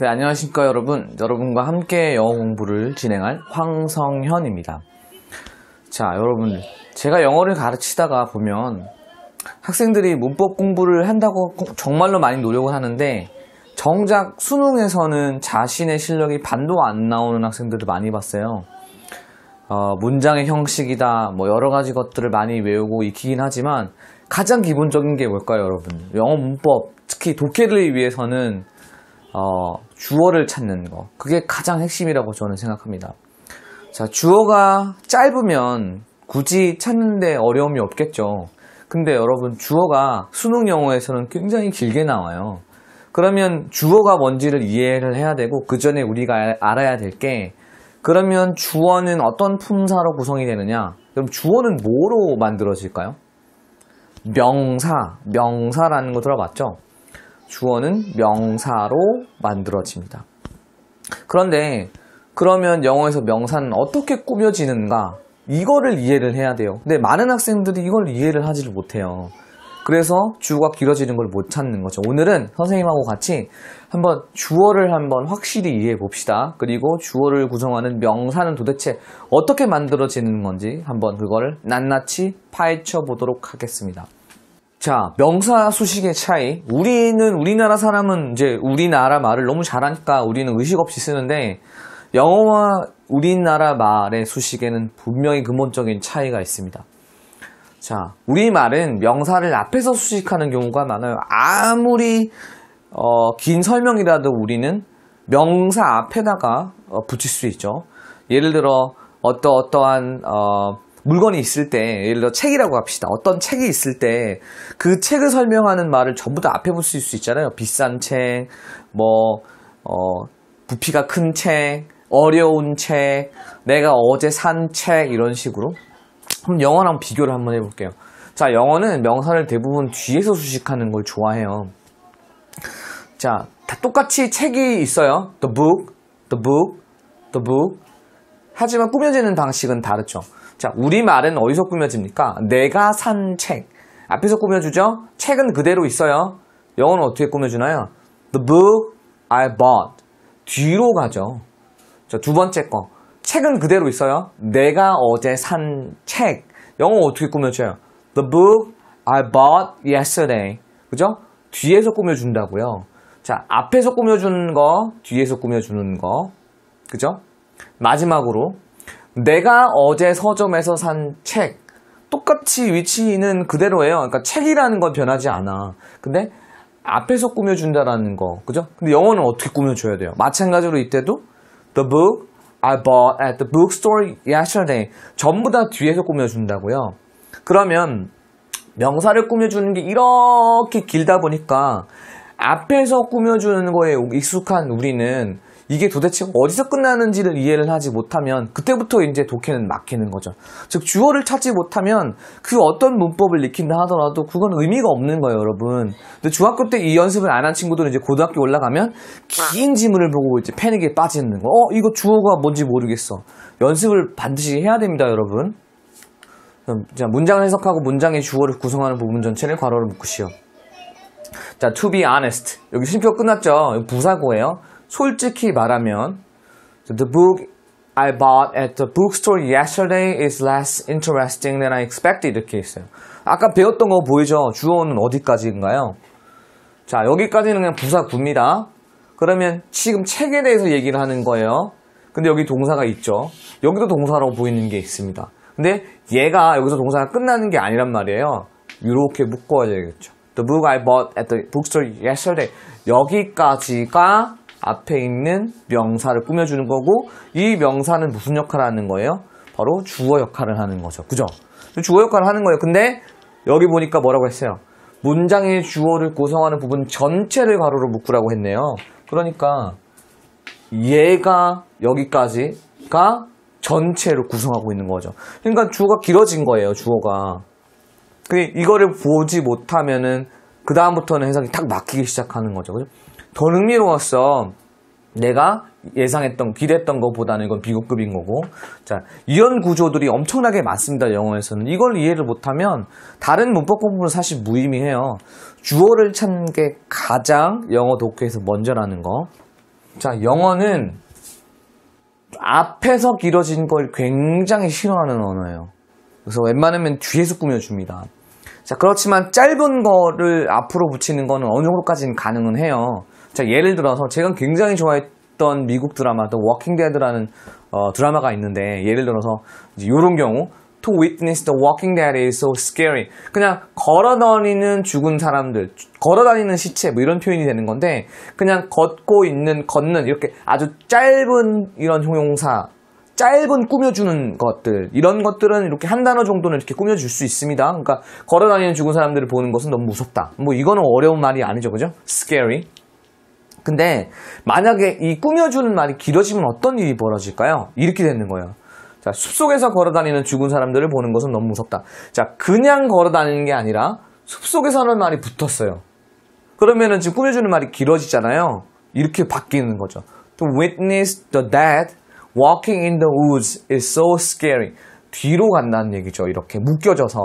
네, 안녕하십니까 여러분. 여러분과 함께 영어 공부를 진행할 황성현입니다. 자, 여러분. 제가 영어를 가르치다가 보면 학생들이 문법 공부를 한다고 정말로 많이 노력을 하는데 정작 수능에서는 자신의 실력이 반도 안 나오는 학생들을 많이 봤어요. 어, 문장의 형식이다, 뭐 여러 가지 것들을 많이 외우고 익히긴 하지만 가장 기본적인 게 뭘까요, 여러분? 영어 문법, 특히 독해를 위해서는 어, 주어를 찾는 거. 그게 가장 핵심이라고 저는 생각합니다. 자, 주어가 짧으면 굳이 찾는데 어려움이 없겠죠. 근데 여러분, 주어가 수능 영어에서는 굉장히 길게 나와요. 그러면 주어가 뭔지를 이해를 해야 되고, 그 전에 우리가 알아야 될 게, 그러면 주어는 어떤 품사로 구성이 되느냐? 그럼 주어는 뭐로 만들어질까요? 명사, 명사라는 거 들어봤죠? 주어는 명사로 만들어집니다. 그런데 그러면 영어에서 명사는 어떻게 꾸며지는가? 이거를 이해를 해야 돼요. 근데 많은 학생들이 이걸 이해를 하지를 못해요. 그래서 주어가 길어지는 걸 못 찾는 거죠. 오늘은 선생님하고 같이 한번 주어를 한번 확실히 이해해 봅시다. 그리고 주어를 구성하는 명사는 도대체 어떻게 만들어지는 건지 한번 그걸 낱낱이 파헤쳐 보도록 하겠습니다. 자, 명사 수식의 차이. 우리는 우리나라 사람은 이제 우리나라 말을 너무 잘하니까 우리는 의식 없이 쓰는데 영어와 우리나라 말의 수식에는 분명히 근본적인 차이가 있습니다. 자, 우리말은 명사를 앞에서 수식하는 경우가 많아요. 아무리 어, 긴 설명이라도 우리는 명사 앞에다가 어, 붙일 수 있죠. 예를 들어 어떠 어떠한 어, 물건이 있을 때 예를 들어 책이라고 합시다. 어떤 책이 있을 때 그 책을 설명하는 말을 전부 다 앞에 붙일 수 있잖아요. 비싼 책, 뭐 어, 부피가 큰 책, 어려운 책, 내가 어제 산 책 이런 식으로. 그럼 영어랑 비교를 한번 해볼게요. 자, 영어는 명사를 대부분 뒤에서 수식하는 걸 좋아해요. 자, 다 똑같이 책이 있어요. The book, the book, the book. 하지만 꾸며지는 방식은 다르죠. 자, 우리말은 어디서 꾸며집니까? 내가 산 책. 앞에서 꾸며주죠? 책은 그대로 있어요. 영어는 어떻게 꾸며주나요? The book I bought. 뒤로 가죠. 자, 두 번째 거. 책은 그대로 있어요. 내가 어제 산 책. 영어 어떻게 꾸며줘요? The book I bought yesterday. 그죠? 뒤에서 꾸며준다고요. 자, 앞에서 꾸며주는 거, 뒤에서 꾸며주는 거. 그죠? 마지막으로 내가 어제 서점에서 산 책 똑같이 위치는 그대로예요. 그러니까 책이라는 건 변하지 않아. 근데 앞에서 꾸며준다라는 거, 그죠? 근데 영어는 어떻게 꾸며줘야 돼요? 마찬가지로 이때도 the book I bought at the bookstore yesterday 전부 다 뒤에서 꾸며준다고요. 그러면 명사를 꾸며주는 게 이렇게 길다 보니까 앞에서 꾸며주는 거에 익숙한 우리는 이게 도대체 어디서 끝나는지를 이해를 하지 못하면 그때부터 이제 독해는 막히는 거죠. 즉 주어를 찾지 못하면 그 어떤 문법을 익힌다 하더라도 그건 의미가 없는 거예요, 여러분. 근데 중학교 때 이 연습을 안 한 친구들은 이제 고등학교 올라가면 긴 지문을 보고 이제 패닉에 빠지는 거. 어, 이거 주어가 뭔지 모르겠어. 연습을 반드시 해야 됩니다, 여러분. 문장을 해석하고 문장의 주어를 구성하는 부분 전체를 괄호로 묶으시오. 자, to be honest. 여기 심표 끝났죠? 부사고예요. 솔직히 말하면 the book I bought at the bookstore yesterday is less interesting than I expected 이렇게 있어요. 아까 배웠던 거 보이죠? 주어는 어디까지인가요? 자 여기까지는 그냥 부사구입니다. 그러면 지금 책에 대해서 얘기를 하는 거예요. 근데 여기 동사가 있죠. 여기도 동사라고 보이는 게 있습니다. 근데 얘가 여기서 동사가 끝나는 게 아니란 말이에요. 이렇게 묶어야 되겠죠. The book I bought at the bookstore yesterday. 여기까지가 앞에 있는 명사를 꾸며주는 거고 이 명사는 무슨 역할을 하는 거예요? 바로 주어 역할을 하는 거죠. 그죠? 주어 역할을 하는 거예요. 근데 여기 보니까 뭐라고 했어요? 문장의 주어를 구성하는 부분 전체를 가로로 묶으라고 했네요. 그러니까 얘가 여기까지가 전체를 구성하고 있는 거죠. 그러니까 주어가 길어진 거예요. 주어가. 그 이거를 보지 못하면은 그 다음부터는 해석이 딱 막히기 시작하는 거죠. 그죠? 더 흥미로웠어. 내가 예상했던, 기대했던 것보다는 이건 비급급인 거고. 자, 이런 구조들이 엄청나게 많습니다, 영어에서는. 이걸 이해를 못하면 다른 문법 공부는 사실 무의미해요. 주어를 찾는 게 가장 영어 독해에서 먼저라는 거. 자, 영어는 앞에서 길어진 걸 굉장히 싫어하는 언어예요. 그래서 웬만하면 뒤에서 꾸며줍니다. 자, 그렇지만 짧은 거를 앞으로 붙이는 거는 어느 정도까지는 가능은 해요. 자, 예를 들어서 제가 굉장히 좋아했던 미국 드라마, 또 워킹 데드라는 어, 드라마가 있는데 예를 들어서 이런 경우 To witness the walking dead is so scary. 그냥 걸어다니는 죽은 사람들, 걸어다니는 시체 뭐 이런 표현이 되는 건데 그냥 걷고 있는 걷는 이렇게 아주 짧은 이런 형용사 짧은 꾸며주는 것들 이런 것들은 이렇게 한 단어 정도는 이렇게 꾸며줄 수 있습니다. 그러니까 걸어다니는 죽은 사람들을 보는 것은 너무 무섭다. 뭐 이거는 어려운 말이 아니죠, 그죠? Scary. 근데 만약에 이 꾸며주는 말이 길어지면 어떤 일이 벌어질까요? 이렇게 되는 거예요. 자, 숲속에서 걸어다니는 죽은 사람들을 보는 것은 너무 무섭다. 자, 그냥 걸어다니는 게 아니라 숲속에서 하는 말이 붙었어요. 그러면은 지금 꾸며주는 말이 길어지잖아요. 이렇게 바뀌는 거죠. To witness the dead walking in the woods is so scary. 뒤로 간다는 얘기죠. 이렇게 묶여져서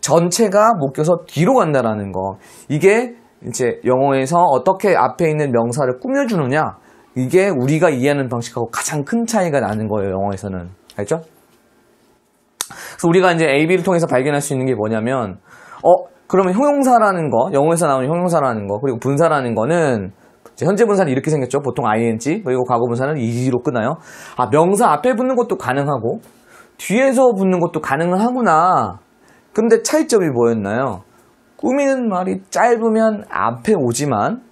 전체가 묶여서 뒤로 간다라는 거. 이게 이제 영어에서 어떻게 앞에 있는 명사를 꾸며주느냐 이게 우리가 이해하는 방식하고 가장 큰 차이가 나는 거예요 영어에서는 알죠? 그래서 우리가 이제 AB를 통해서 발견할 수 있는 게 뭐냐면 어 그러면 형용사라는 거 영어에서 나오는 형용사라는 거 그리고 분사라는 거는 현재 분사는 이렇게 생겼죠 보통 ing 그리고 과거 분사는 ed로 끝나요 아 명사 앞에 붙는 것도 가능하고 뒤에서 붙는 것도 가능하구나 근데 차이점이 뭐였나요? 꾸미는 말이 짧으면 앞에 오지만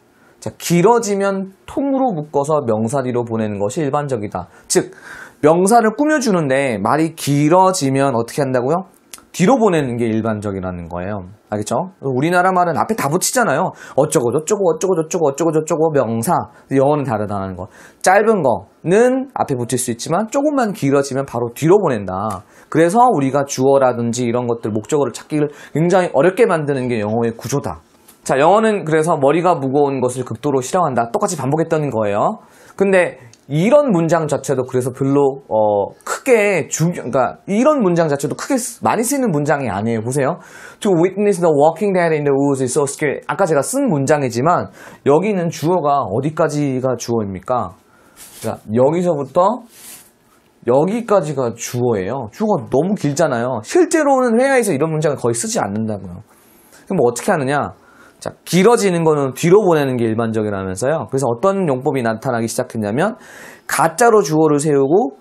자, 길어지면 통으로 묶어서 명사 뒤로 보내는 것이 일반적이다. 즉 명사를 꾸며주는데 말이 길어지면 어떻게 한다고요? 뒤로 보내는 게 일반적이라는 거예요. 알겠죠? 우리나라 말은 앞에 다 붙이잖아요. 어쩌고 저쩌고 어쩌고 저쩌고 어쩌고 저쩌고 명사. 영어는 다르다는 거. 짧은 거는 앞에 붙일 수 있지만 조금만 길어지면 바로 뒤로 보낸다. 그래서 우리가 주어라든지 이런 것들 목적어를 찾기를 굉장히 어렵게 만드는 게 영어의 구조다. 자, 영어는 그래서 머리가 무거운 것을 극도로 싫어한다. 똑같이 반복했던 거예요. 근데 이런 문장 자체도 그래서 별로 어 크게 중 그러니까 이런 문장 자체도 크게 많이 쓰이는 문장이 아니에요. 보세요. To witness the walking dead in the woods is so scary. 아까 제가 쓴 문장이지만 여기는 주어가 어디까지가 주어입니까? 그 여기서부터 여기까지가 주어예요. 주어가 너무 길잖아요. 실제로는 회화에서 이런 문장을 거의 쓰지 않는다고요. 그럼 뭐 어떻게 하느냐? 자, 길어지는 거는 뒤로 보내는 게 일반적이라면서요. 그래서 어떤 용법이 나타나기 시작했냐면 가짜로 주어를 세우고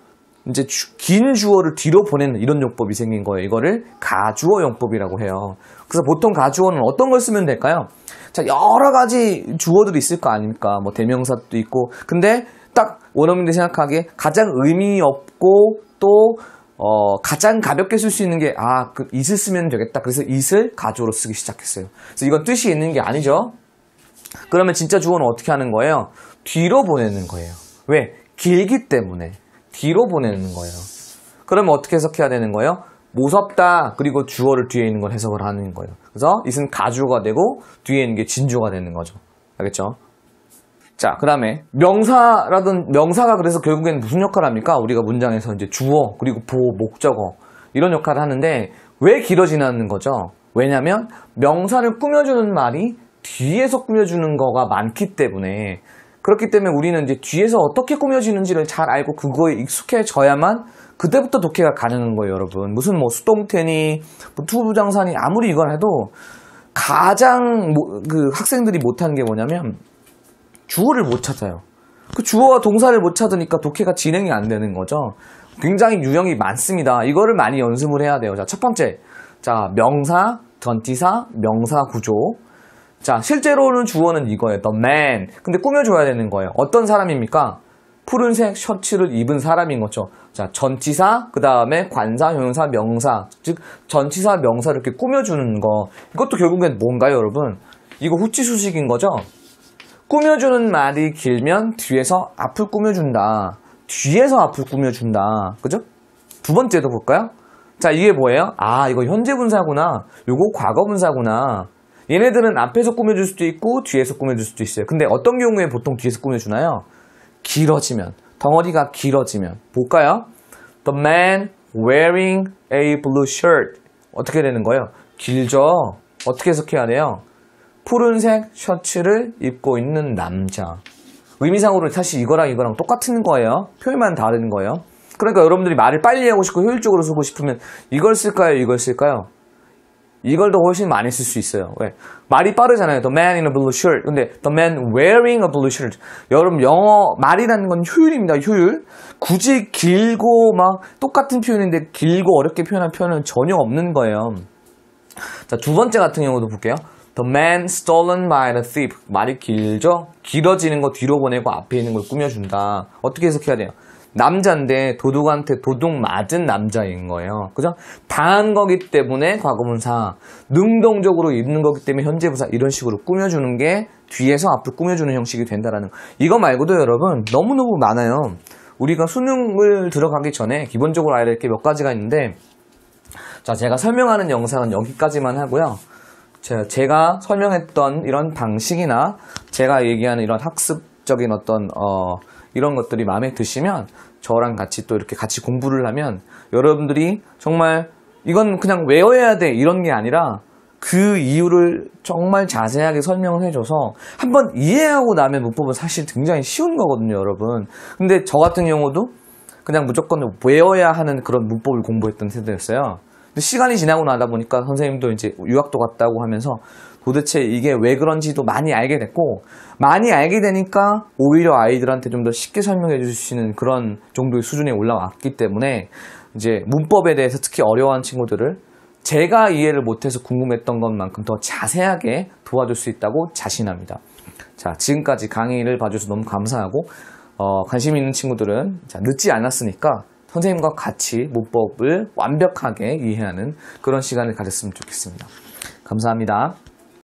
이제 주, 긴 주어를 뒤로 보내는 이런 용법이 생긴 거예요. 이거를 가주어 용법이라고 해요. 그래서 보통 가주어는 어떤 걸 쓰면 될까요? 자, 여러 가지 주어들이 있을 거 아닙니까? 뭐 대명사도 있고. 근데 딱원어민들 생각하기에 가장 의미 없고 또 어, 가장 가볍게 쓸 수 있는 게, 아, 그, i t 쓰면 되겠다. 그래서 it을 가조로 쓰기 시작했어요. 그래서 이건 뜻이 있는 게 아니죠. 그러면 진짜 주어는 어떻게 하는 거예요? 뒤로 보내는 거예요. 왜? 길기 때문에. 뒤로 보내는 거예요. 그러면 어떻게 해석해야 되는 거예요? 무섭다. 그리고 주어를 뒤에 있는 걸 해석을 하는 거예요. 그래서 it은 가조가 되고, 뒤에 있는 게진조가 되는 거죠. 알겠죠? 자, 그 다음에 명사라든 명사가 그래서 결국엔 무슨 역할을 합니까? 우리가 문장에서 이제 주어 그리고 보호 목적어 이런 역할을 하는데 왜 길어지는 냐 거죠? 왜냐면 명사를 꾸며주는 말이 뒤에서 꾸며주는 거가 많기 때문에 그렇기 때문에 우리는 이제 뒤에서 어떻게 꾸며지는지를 잘 알고 그거에 익숙해져야만 그때부터 독해가 가능한 거예요, 여러분. 무슨 뭐 수동태니, 뭐 투부장산이 아무리 이걸 해도 가장 뭐 그 학생들이 못하는 게 뭐냐면 주어를 못 찾아요. 그 주어와 동사를 못 찾으니까 독해가 진행이 안 되는 거죠. 굉장히 유형이 많습니다. 이거를 많이 연습을 해야 돼요. 자, 첫 번째. 자, 명사, 전치사, 명사 구조. 자, 실제로는 주어는 이거예요. The man. 근데 꾸며줘야 되는 거예요. 어떤 사람입니까? 푸른색 셔츠를 입은 사람인 거죠. 자, 전치사, 그 다음에 관사, 형용사, 명사. 즉, 전치사, 명사를 이렇게 꾸며주는 거. 이것도 결국엔 뭔가요, 여러분? 이거 후치수식인 거죠? 꾸며주는 말이 길면 뒤에서 앞을 꾸며준다. 뒤에서 앞을 꾸며준다. 그죠? 두 번째도 볼까요? 자, 이게 뭐예요? 아, 이거 현재 분사구나. 요거 과거 분사구나. 얘네들은 앞에서 꾸며줄 수도 있고 뒤에서 꾸며줄 수도 있어요. 근데 어떤 경우에 보통 뒤에서 꾸며주나요? 길어지면, 덩어리가 길어지면. 볼까요? The man wearing a blue shirt. 어떻게 되는 거예요? 길죠? 어떻게 해석해야 돼요? 푸른색 셔츠를 입고 있는 남자. 의미상으로 사실 이거랑 이거랑 똑같은 거예요. 표현만 다른 거예요. 그러니까 여러분들이 말을 빨리 하고 싶고 효율적으로 쓰고 싶으면 이걸 쓸까요? 이걸 쓸까요? 이걸 더 훨씬 많이 쓸 수 있어요. 왜? 말이 빠르잖아요. The man in a blue shirt. 근데 the man wearing a blue shirt. 여러분 영어 말이라는 건 효율입니다. 효율. 굳이 길고 막 똑같은 표현인데 길고 어렵게 표현한 표현은 전혀 없는 거예요. 자, 두 번째 같은 경우도 볼게요. The man stolen by the thief. 말이 길죠? 길어지는 거 뒤로 보내고 앞에 있는 걸 꾸며준다. 어떻게 해석해야 돼요? 남자인데 도둑한테 도둑 맞은 남자인 거예요. 그죠? 당한 거기 때문에 과거분사, 능동적으로 입는 거기 때문에 현재분사 이런 식으로 꾸며주는 게 뒤에서 앞으로 꾸며주는 형식이 된다라는 거. 이거 말고도 여러분 너무너무 많아요. 우리가 수능을 들어가기 전에 기본적으로 알아야 될게몇 가지가 있는데 자 제가 설명하는 영상은 여기까지만 하고요. 제가 설명했던 이런 방식이나 제가 얘기하는 이런 학습적인 어떤 어, 이런 것들이 마음에 드시면 저랑 같이 또 이렇게 같이 공부를 하면 여러분들이 정말 이건 그냥 외워야 돼 이런 게 아니라 그 이유를 정말 자세하게 설명을 해줘서 한번 이해하고 나면 문법은 사실 굉장히 쉬운 거거든요 여러분 근데 저 같은 경우도 그냥 무조건 외워야 하는 그런 문법을 공부했던 세대였어요 근데 시간이 지나고 나다 보니까 선생님도 이제 유학도 갔다고 하면서 도대체 이게 왜 그런지도 많이 알게 됐고 많이 알게 되니까 오히려 아이들한테 좀 더 쉽게 설명해 주시는 그런 정도의 수준에 올라왔기 때문에 이제 문법에 대해서 특히 어려워하는 친구들을 제가 이해를 못해서 궁금했던 것만큼 더 자세하게 도와줄 수 있다고 자신합니다. 자, 지금까지 강의를 봐줘서 너무 감사하고, 어, 관심 있는 친구들은 자, 늦지 않았으니까 선생님과 같이 문법을 완벽하게 이해하는 그런 시간을 가졌으면 좋겠습니다. 감사합니다.